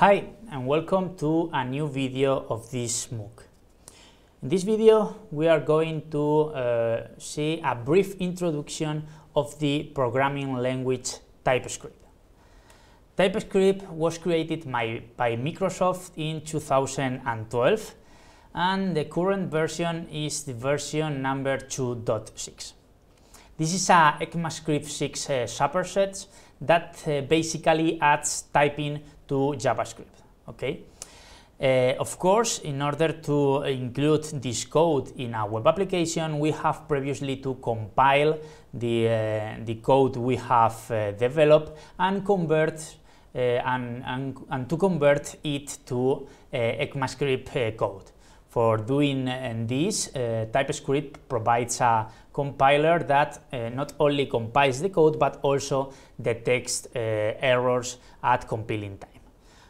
Hi and welcome to a new video of this MOOC. In this video we are going to uh, see a brief introduction of the programming language TypeScript. TypeScript was created by, by Microsoft in 2012 and the current version is the version number 2.6. This is a ECMAScript 6 uh, superset that uh, basically adds typing to JavaScript. Okay. Uh, of course, in order to include this code in a web application, we have previously to compile the, uh, the code we have uh, developed and convert uh, and, and, and, to convert it to uh, ECMAScript uh, code. For doing this, TypeScript provides a compiler that not only compiles the code but also detects errors at compiling time.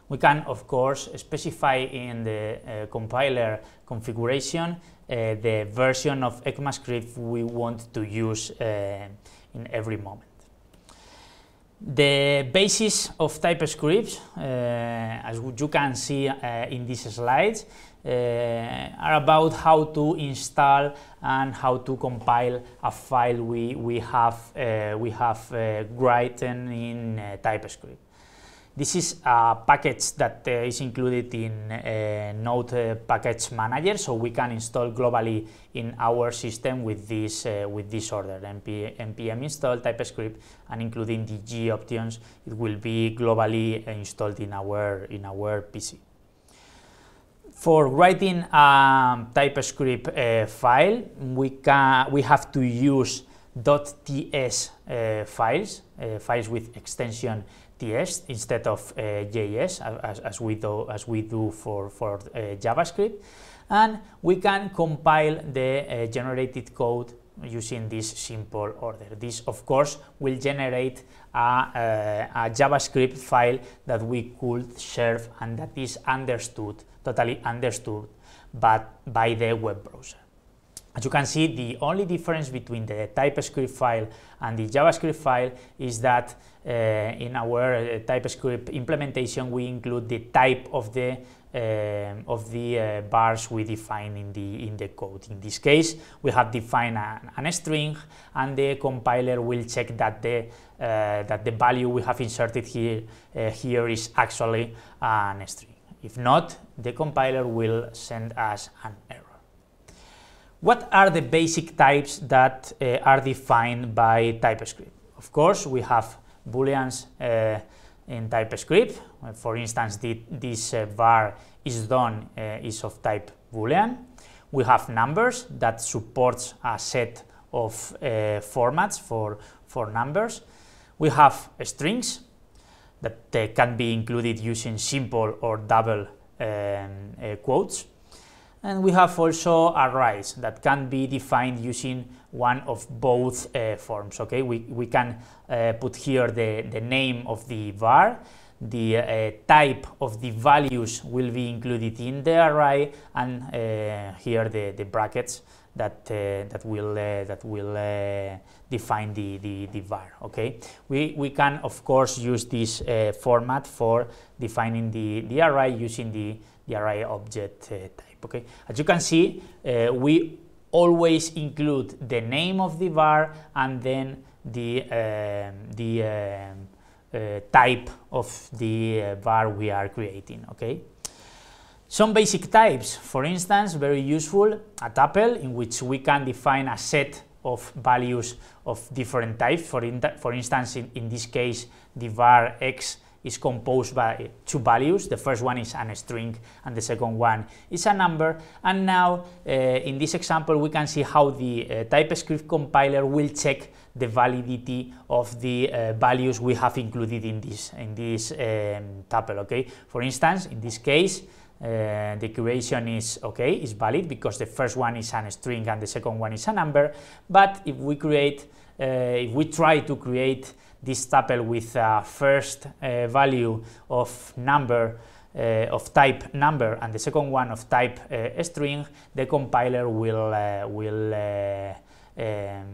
We can, of course, specify in the uh, compiler configuration uh, the version of ECMAScript we want to use uh, in every moment. The basis of TypeScript, uh, as you can see uh, in these slides, uh, are about how to install and how to compile a file we, we have, we have written in TypeScript. This is a package that uh, is included in uh, Node uh, Package Manager, so we can install globally in our system with this uh, with this order npm install TypeScript and including the G options, it will be globally uh, installed in our in our PC. For writing a TypeScript uh, file, we can we have to use .ts files, files with extension TS instead of uh, JS as, as, we do, as we do for, for uh, JavaScript. And we can compile the uh, generated code using this simple order. This, of course, will generate a, uh, a, JavaScript file that we could serve and that is understood, totally understood, but by the web browser. As you can see, the only difference between the TypeScript file and the JavaScript file is that uh, in our uh, TypeScript implementation, we include the type of the uh, of the uh, bars we define in the in the code. In this case, we have defined an, an string, and the compiler will check that the uh, that the value we have inserted here uh, here is actually an string. If not, the compiler will send us an error. What are the basic types that uh, are defined by TypeScript? Of course, we have booleans uh, in TypeScript. Uh, for instance, the, this uh, var is done uh, is of type boolean. We have numbers that supports a set of uh, formats for, for numbers. We have strings that can be included using simple or double um, quotes. And we have also arrays that can be defined using one of both uh, forms. Okay, we, we can uh, put here the, the name of the var, the uh, type of the values will be included in the array, and uh, here the, the brackets that uh, that will uh, that will define the, the, the var. Okay, we, we can of course use this format for defining the, the array using the the array object uh, type. Okay, as you can see, uh, we always include the name of the var and then the um, the um, uh, type of the uh, bar we are creating, okay? Some basic types, for instance, very useful a tuple in which we can define a set of values of different types. For, in for instance, in, in, this case, the var x is composed by two values. The first one is a string and the second one is a number. And now uh, in this example, we can see how the uh, TypeScript compiler will check the validity of the uh, values we have included in this, in this um, tuple, okay? For instance, in this case, uh, the creation is okay, is valid because the first one is a string and the second one is a number. But if we create, uh, if we try to create this tuple with a first uh, value of number uh, of type number and the second one of type uh, string, the compiler will uh, will uh, um,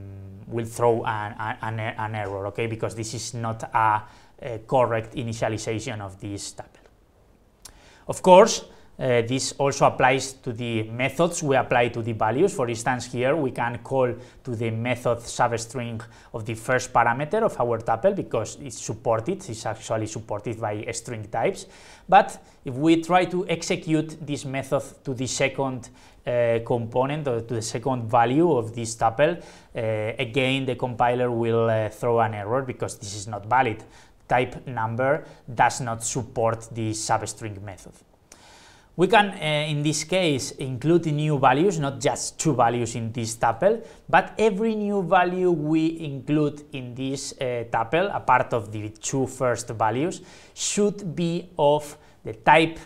will throw an, an, an, error, okay? Because this is not a, a correct initialization of this tuple. Of course, uh, this also applies to the methods we apply to the values. For instance, here we can call to the method substring of the first parameter of our tuple because it's supported, it's actually supported by string types. But if we try to execute this method to the second uh, component or to the second value of this tuple, uh, again the compiler will uh, throw an error because this is not valid. Type number does not support the substring method. We can, uh, in this case, include new values, not just two values in this tuple, but every new value we include in this uh, tuple, a part of the two first values, should be of the type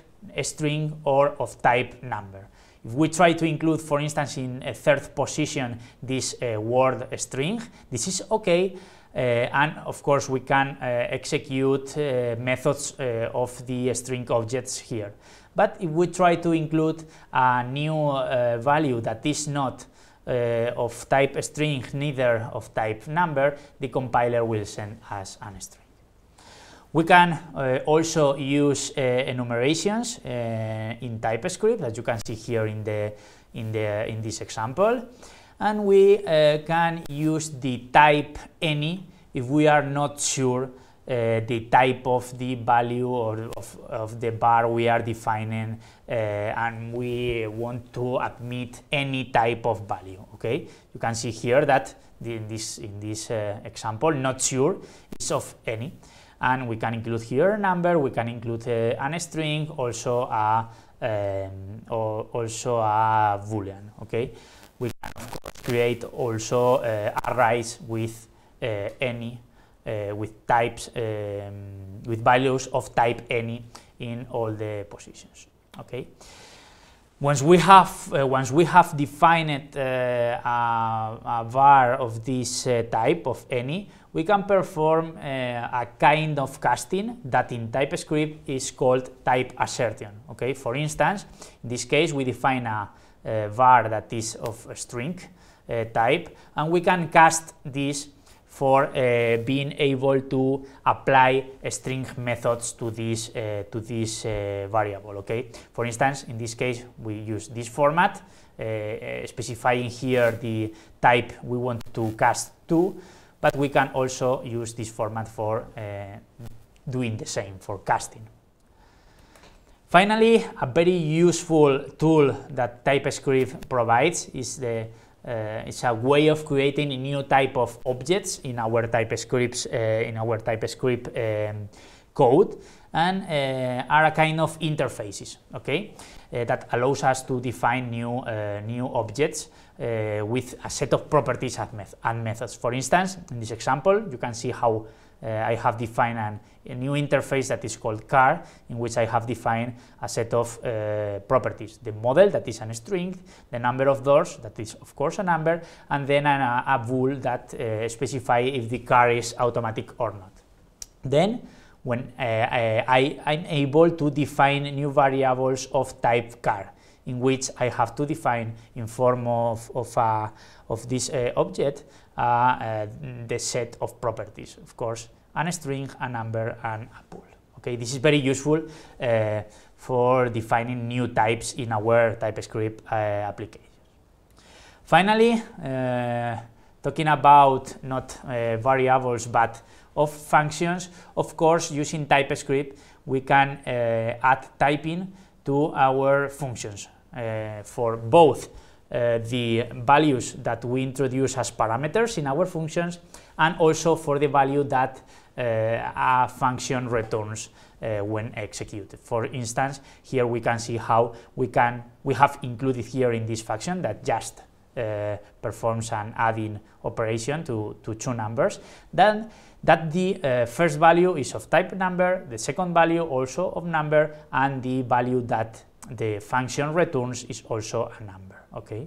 string or of type number. If we try to include, for instance, in a third position this uh, word string, this is okay, uh, and of course we can uh, execute uh, methods of the string objects here. But if we try to include a new value that is not uh, of type string, neither of type number, the compiler will send us an string. We can uh, also use uh, enumerations in TypeScript, as you can see here in the in the in this example and we uh, can use the type any if we are not sure uh, the type of the value or of, of the bar we are defining uh, and we want to admit any type of value okay you can see here that in this in this uh, example not sure is of any and we can include here a number we can include uh, an string also a um, or also a boolean okay we can create also uh, arrays with uh, any, uh, with types, um, with values of type any in all the positions. Okay. Once we have uh, once we have defined uh, a, a, var of this uh, type of any, we can perform a kind of casting that in TypeScript is called type assertion. Okay, for instance, in this case we define a, a var that is of a string, uh, type and we can cast this for uh, being able to apply string methods to this uh, to this variable okay for instance in this case we use this format specifying here the type we want to cast to but we can also use this format for doing the same for casting Finally, a very useful tool that TypeScript provides is the uh, it's a way of creating a new type of objects in our TypeScript uh, in our TypeScript um, code and uh, are a kind of interfaces. Okay, uh, that allows us to define new, uh, new objects uh, with a set of properties and, methods. For instance, in this example, you can see how I have defined an, a new interface that is called car, in which I have defined a set of properties. The model, that is a string, the number of doors, that is of course a number, and then an, a bool that specify if the car is automatic or not. Then when uh, uh I, am able to define new variables of type car, in which I have to define in form of, of, uh, of this uh, object uh, uh, the set of properties, of course, and a string, a number, and a pool. Okay, this is very useful for defining new types in our TypeScript application. Finally, talking about not uh, variables but of functions, of course, using TypeScript, we can uh, add typing to our functions uh, for both uh, the values that we introduce as parameters in our functions and also for the value that a function returns uh, when executed. For instance, here we can see how we can we have included here in this function that just uh, performs an adding operation to, to two numbers, then that the uh, first value is of type number, the second value also of number, and the value that the function returns is also a number, okay?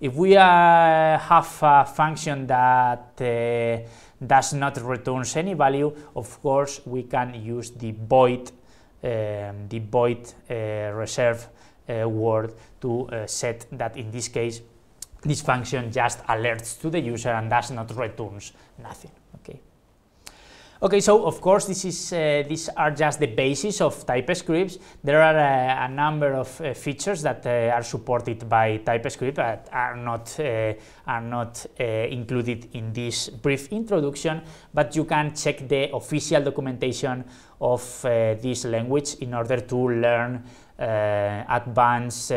If we uh, have a function that uh, does not returns any value, of course we can use the void, um, the void uh, reserve uh, word to set that in this case this function just alerts to the user and does not returns nothing. Okay. Okay, so of course this is, uh, these are just the basis of TypeScript. There are uh, a number of uh, features that uh, are supported by TypeScript that are not, uh, are not included in this brief introduction, but you can check the official documentation of this language in order to learn advanced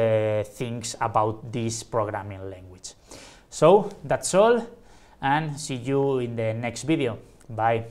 things about this programming language. So that's all and see you in the next video. Bye.